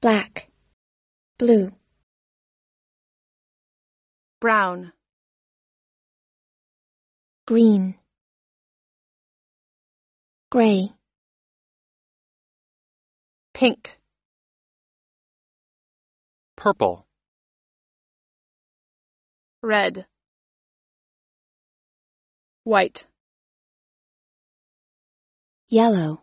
black, blue, brown, green, gray, pink, purple, red, white, yellow,